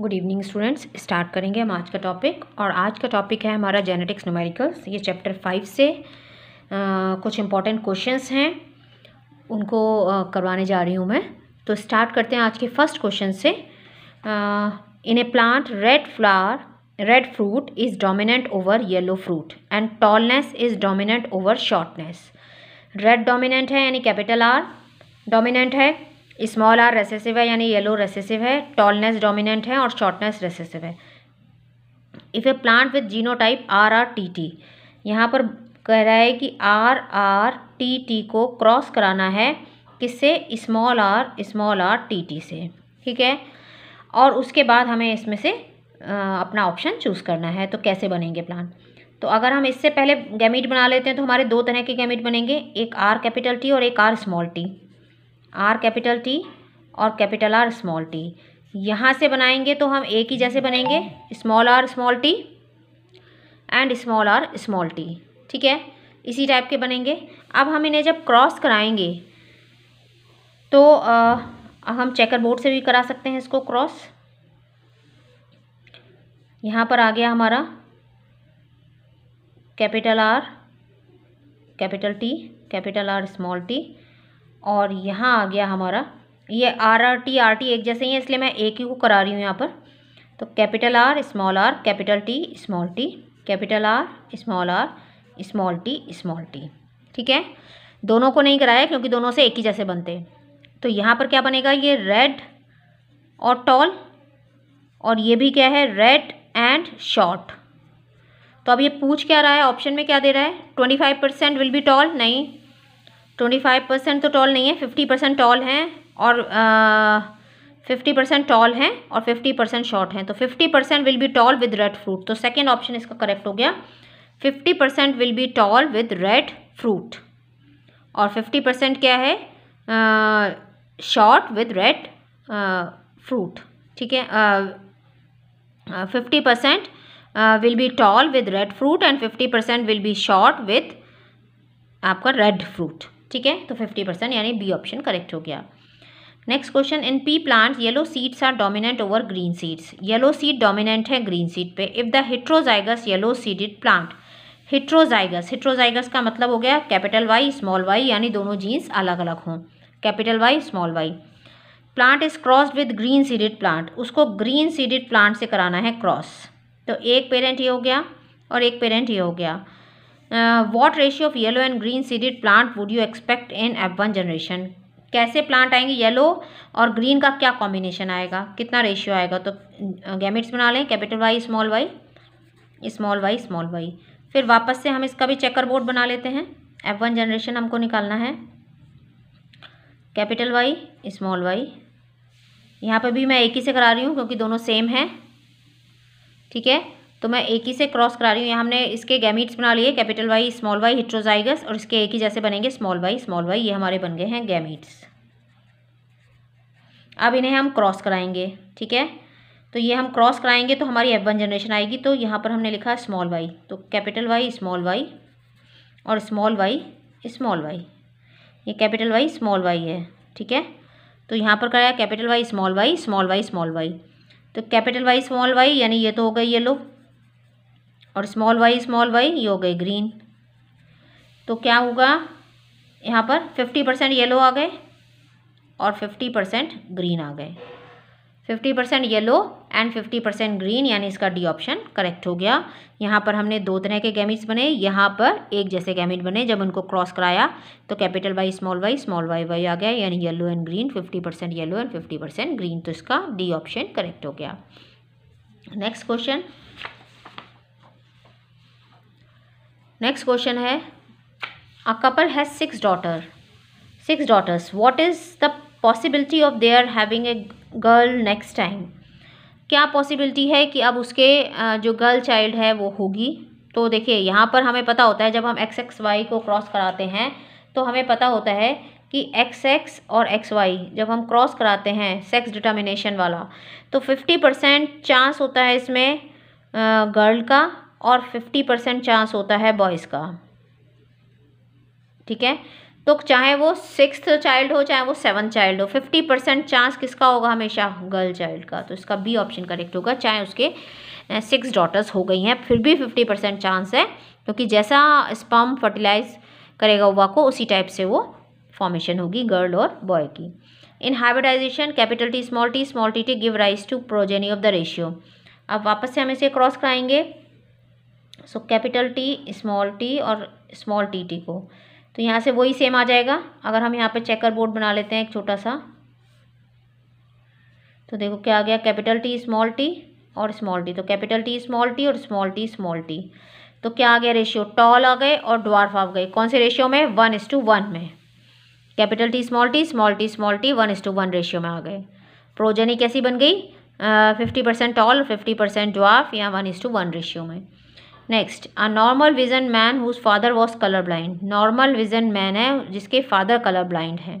good evening students start करेंगे हम आज का टॉपिक और आज का टॉपिक है हमारा जेनेटिक्स न्यूमेरिकल्स ये चैप्टर फाइव से आ, कुछ इंपॉर्टेंट क्वेश्चंस हैं उनको आ, करवाने जा रही हूँ मैं तो स्टार्ट करते हैं आज के फर्स्ट क्वेश्चन से in a plant red flower red fruit is dominant over yellow fruit and tallness is dominant over shortness red dominant है यानी कैपिटल आर डोमिनेंट है स्मॉल आर रेसेसिव है यानी येलो रेसेसिव है टॉलनेस डोमिनेंट है और shortness recessive है if a plant with genotype R R T T यहाँ पर कह रहा है कि आर आर टी टी को क्रॉस कराना है किससे small R small R T T से ठीक है और उसके बाद हमें इसमें से अपना ऑप्शन चूज़ करना है तो कैसे बनेंगे प्लांट तो अगर हम इससे पहले गैमिट बना लेते हैं तो हमारे दो तरह के गैमिट बनेंगे एक आर कैपिटल टी और एक R small T R capital T और कैपिटल आर स्मॉल टी यहाँ से बनाएंगे तो हम एक ही जैसे बनेंगे small R small T and small R small T ठीक है इसी टाइप के बनेंगे अब हम इन्हें जब क्रॉस कराएंगे तो आ, हम चेकर बोर्ड से भी करा सकते हैं इसको क्रॉस यहाँ पर आ गया हमारा capital R capital T capital R small T और यहाँ आ गया हमारा ये R R T R T एक जैसे ही है इसलिए मैं एक ही को करा रही हूँ यहाँ पर तो capital R small R capital T small T capital R small R small T small T ठीक है दोनों को नहीं कराया क्योंकि दोनों से एक ही जैसे बनते हैं तो यहाँ पर क्या बनेगा ये रेड और टॉल और ये भी क्या है रेड एंड शॉर्ट तो अब ये पूछ क्या रहा है ऑप्शन में क्या दे रहा है twenty five percent will be tall नहीं ट्वेंटी फाइव परसेंट तो टॉल नहीं है फिफ्टी परसेंट टॉल हैं और फिफ्टी परसेंट टॉल हैं और फिफ्टी परसेंट शॉर्ट हैं तो fifty percent will be tall with red fruit तो सेकेंड ऑप्शन इसका करेक्ट हो गया fifty percent will be tall with red fruit और फिफ्टी परसेंट क्या है शॉर्ट विद रेड फ्रूट ठीक है fifty percent will be tall with red fruit and fifty percent will be short with आपका red fruit ठीक है तो fifty percent यानी बी ऑप्शन करेक्ट हो गया next question in P plant yellow seeds are dominant over green seeds yellow seed dominant है green seed पे if the heterozygous yellow seeded plant heterozygous heterozygous का मतलब हो गया कैपिटल वाई स्मॉल वाई यानी दोनों जीन्स अलग अलग हों capital Y small Y plant is cross with green seeded plant उसको ग्रीन सीडेड प्लांट से कराना है क्रॉस तो एक पेरेंट ये हो गया और एक पेरेंट ये हो गया what ratio of yellow and green seeded plant would you expect in F one generation कैसे प्लांट आएंगे येलो और ग्रीन का क्या कॉम्बिनेशन आएगा कितना रेशियो आएगा तो गैमिट्स uh, बना लें capital Y small Y small Y small Y फिर वापस से हम इसका भी चेकर बोर्ड बना लेते हैं एफ वन जनरेशन हमको निकालना है कैपिटल वाई स्मॉल वाई यहाँ पर भी मैं एक ही से करा रही हूँ क्योंकि दोनों सेम हैं ठीक है तो मैं एक ही से क्रॉस करा रही हूँ यहाँ हमने इसके गैमिट्स बना लिए capital Y small Y heterozygous और इसके एक ही जैसे बनेंगे स्मॉल वाई स्मॉल वाई ये हमारे बन गए हैं गैमिट्स अब इन्हें हम क्रॉस कराएंगे ठीक है तो ये हम क्रॉस कराएंगे तो हमारी एफ वन जनरेशन आएगी तो यहाँ पर हमने लिखा स्मॉल वाई तो कैपिटल वाई स्मॉल वाई और स्मॉल वाई स्मॉल वाई ये कैपिटल वाई स्मॉल वाई है ठीक है तो यहाँ पर कराया capital Y small Y small Y small Y तो कैपिटल वाई स्मॉल वाई यानी ये तो हो गई ये लोग और स्मॉल वाई स्मॉल वाई ये हो गए ग्रीन तो क्या होगा यहाँ पर फिफ्टी परसेंट येलो आ गए और फिफ्टी परसेंट ग्रीन आ गए fifty percent yellow and fifty percent green यानी इसका डी ऑप्शन करेक्ट हो गया यहाँ पर हमने दो तरह के गैमिट्स बने यहाँ पर एक जैसे गैमिट बने जब उनको क्रॉस कराया तो capital Y small Y small Y Y आ गया यानी yellow and green fifty percent yellow and fifty percent green तो इसका डी ऑप्शन करेक्ट हो गया नेक्स्ट क्वेश्चन नेक्स्ट क्वेश्चन है a couple has six daughter six daughters what is the possibility of their having a girl next time क्या possibility है कि अब उसके जो गर्ल चाइल्ड है वो होगी तो देखिए यहाँ पर हमें पता होता है जब हम एक्स एक्स वाई को क्रॉस कराते हैं तो हमें पता होता है कि एक्स एक्स और एक्स वाई जब हम क्रॉस कराते हैं सेक्स डिटर्मिनेशन वाला तो फिफ्टी परसेंट चांस होता है इसमें गर्ल का और फिफ्टी परसेंट चांस होता है बॉयज़ का ठीक है तो चाहे वो सिक्स चाइल्ड हो चाहे वो सेवन चाइल्ड हो फिफ्टी परसेंट चांस किसका होगा हमेशा गर्ल चाइल्ड का तो इसका बी ऑप्शन करेक्ट होगा चाहे उसके सिक्स डॉटर्स हो गई हैं फिर भी फिफ्टी परसेंट चांस है क्योंकि तो जैसा स्पम फर्टिलाइज करेगा हुआ को उसी टाइप से वो फॉर्मेशन होगी गर्ल और बॉय की in hybridization capital T small T small T T give rise to progeny of the ratio अब वापस से हम इसे क्रॉस कराएंगे so capital T small T और स्मॉल टी टी को तो यहाँ से वही सेम आ जाएगा अगर हम यहाँ पे चेकर बोर्ड बना लेते हैं एक छोटा सा तो देखो क्या आ गया कैपिटल टी स्मॉल टी और स्मॉल टी तो कैपिटल टी स्मॉल टी और स्मॉल टी स्मॉल टी तो क्या आ गया रेशियो टॉल आ गए और ड्वार्फ आ गए कौन से रेशियो में वन इस टू वन में capital T small T small T small T one is to one ratio में आ गए प्रोजेनी कैसी बन गई fifty percent tall fifty percent dwarf या one is to one ratio में next a normal vision man whose father was colour blind normal vision man है जिसके फादर कलर ब्लाइंड है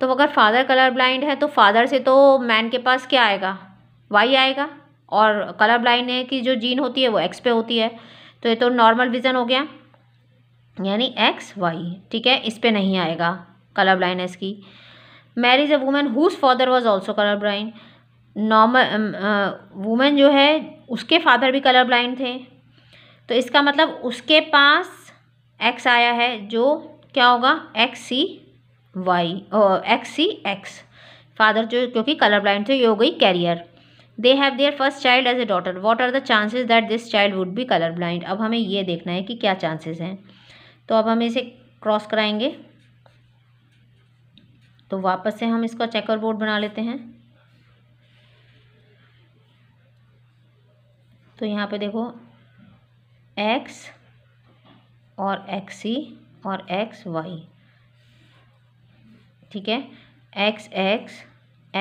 तो अगर फादर कलर ब्लाइंड है तो फादर से तो मैन के पास क्या आएगा वाई आएगा और कलर ब्लाइंड है कि जो जीन होती है वो एक्स पे होती है तो ये तो नॉर्मल विजन हो गया यानी एक्स वाई ठीक है इस पर नहीं आएगा कलर ब्लाइंडनेस की marriage a woman whose father was also colour blind normal woman जो है उसके फादर भी कलर ब्लाइंड थे तो इसका मतलब उसके पास एक्स आया है जो क्या होगा X C Y X C X father जो क्योंकि कलर ब्लाइंड थे ये हो गई carrier they have their first child as a daughter what are the chances that this child would be colour blind अब हमें ये देखना है कि क्या चांसेस हैं तो अब हम इसे क्रॉस कराएंगे तो वापस से हम इसका चेकर बोर्ड बना लेते हैं तो यहाँ पे देखो एक्स और एक्स सी और एक्स वाई ठीक है X X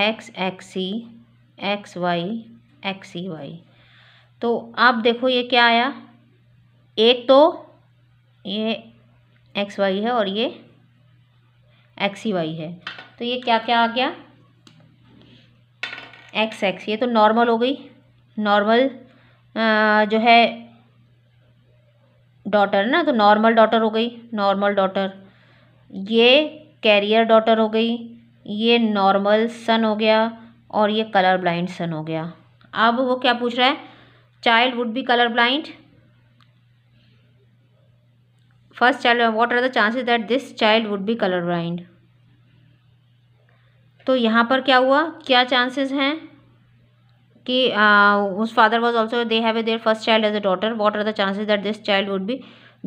X X C X Y X C Y तो आप देखो ये क्या आया एक तो ये एक्स वाई है और ये एक्स वाई है तो ये क्या क्या आ गया एक्स एक्स ये तो नॉर्मल हो गई नॉर्मल जो है डॉटर ना तो नॉर्मल डॉटर हो गई नॉर्मल डॉटर ये कैरियर डॉटर हो गई ये नॉर्मल सन हो गया और ये कलर ब्लाइंड सन हो गया अब वो क्या पूछ रहा है child would be colour blind first child what are the chances that this child would be colour blind तो यहाँ पर क्या हुआ क्या चांसेस हैं कि उस father was also they have their first child as a daughter what are the chances that this child would be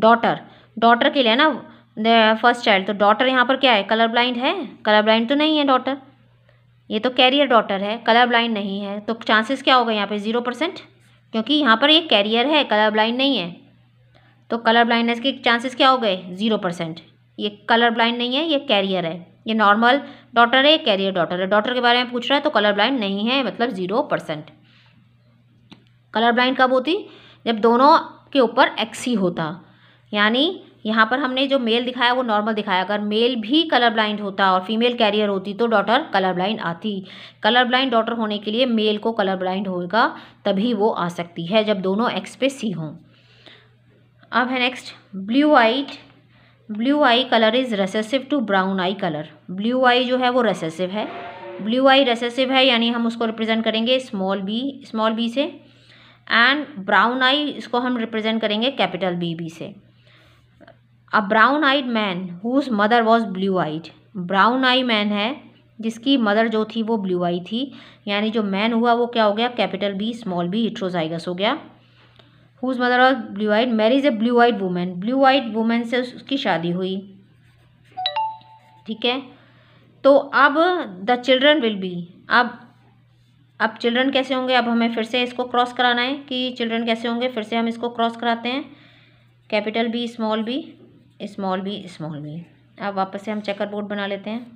daughter daughter के लिए ना फर्स्ट चाइल्ड तो डॉटर यहाँ पर क्या है कलर ब्लाइंड है कलर ब्लाइंड तो नहीं है डॉटर ये तो कैरियर डॉटर है कलर ब्लाइंड नहीं है तो चांसेस क्या होगा यहाँ पे ज़ीरो परसेंट क्योंकि यहाँ पर ये कैरियर है कलर ब्लाइंड नहीं है तो कलर ब्लाइंडनेस के चांसेस क्या हो गए ज़ीरो परसेंट ये कलर ब्लाइंड नहीं है ये कैरियर है ये नॉर्मल डॉटर है कैरियर डॉटर है डॉटर के बारे में पूछ रहा है तो कलर ब्लाइंड नहीं है मतलब ज़ीरो परसेंट कलर ब्लाइंड कब होती जब दोनों के ऊपर एक्स ही होता यानी यहाँ पर हमने जो मेल दिखाया वो नॉर्मल दिखाया अगर मेल भी कलर ब्लाइंड होता और फीमेल कैरियर होती तो डॉटर कलर ब्लाइंड आती कलर ब्लाइंड डॉटर होने के लिए मेल को कलर ब्लाइंड होगा तभी वो आ सकती है जब दोनों एक्स पे सी हों अब है next blue white blue eye colour is recessive to brown eye colour blue eye जो है वो रेसेसिव है ब्लू आई रेसेसिव है यानी हम उसको रिप्रेजेंट करेंगे स्मॉल बी स्मॉल बी से एंड ब्राउन आई इसको हम रिप्रेजेंट करेंगे कैपिटल बी बी से a brown eyed man whose mother was blue eyed brown eye man है जिसकी मदर जो थी वो ब्लू आई थी यानी जो मैन हुआ वो क्या हो गया capital B small B heterozygous हो गया whose mother was blue eyed marriage a blue eyed women blue eyed women से उसकी शादी हुई ठीक है तो अब द चिल्ड्रन विल बी अब अब चिल्ड्रन कैसे होंगे अब हमें फिर से इसको क्रॉस कराना है कि चिल्ड्रन कैसे होंगे फिर से हम इसको क्रॉस कराते हैं capital B small B small B small B अब वापस से हम चेकर बोर्ड बना लेते हैं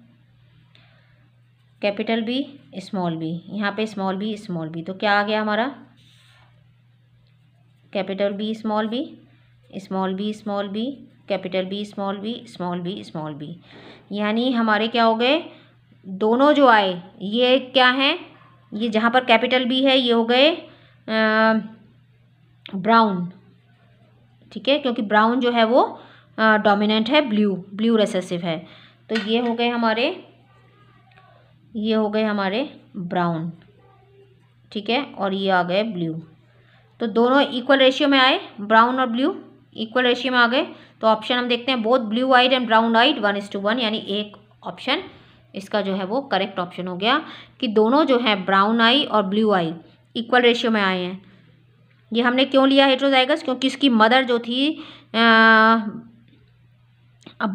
कैपिटल बी स्मॉल बी यहाँ पे स्मॉल बी स्मॉल बी तो क्या आ गया हमारा capital B small B small B small B capital B small B small B small B यानी हमारे क्या हो गए दोनों जो आए ये क्या हैं ये जहाँ पर कैपिटल बी है ये हो गए ब्राउन ठीक है क्योंकि ब्राउन जो है वो डोमिनेंट है ब्लू ब्लू रेसेसिव है तो ये हो गए हमारे ये हो गए हमारे ब्राउन ठीक है और ये आ गए ब्लू तो दोनों इक्वल रेशियो में आए ब्राउन और ब्लू इक्वल रेशियो में आ गए तो ऑप्शन हम देखते हैं both blue eyed and brown eyed one is to one यानी एक ऑप्शन इसका जो है वो करेक्ट ऑप्शन हो गया कि दोनों जो है ब्राउन आई और ब्लू आई इक्वल रेशियो में आए हैं ये हमने क्यों लिया हेट्रोजाइगस क्योंकि इसकी मदर जो थी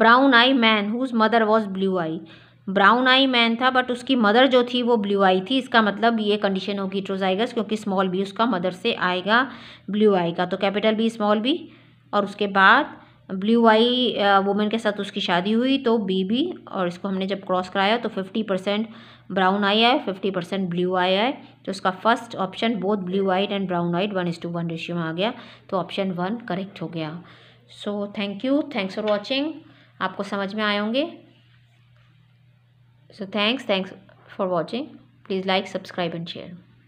brown eye man whose mother was blue eye brown eye man था बट उसकी मदर जो थी वो ब्लू आई थी इसका मतलब ये कंडीशन होगी ट्रोजाइगस क्योंकि स्मॉल बी उसका मदर से आएगा ब्लू आई का तो कैपिटल बी स्मॉल बी और उसके बाद ब्लू आई वुमेन के साथ उसकी शादी हुई तो बी बी और इसको हमने जब क्रॉस कराया तो फिफ्टी परसेंट ब्राउन आई आए फिफ्टी परसेंट ब्लू आई आए तो उसका first option both blue white and brown white one is to one ratio में आ गया तो ऑप्शन वन करेक्ट हो गया so thank you thanks for watching आपको समझ में आए होंगे so thanks thanks for watching please like subscribe and share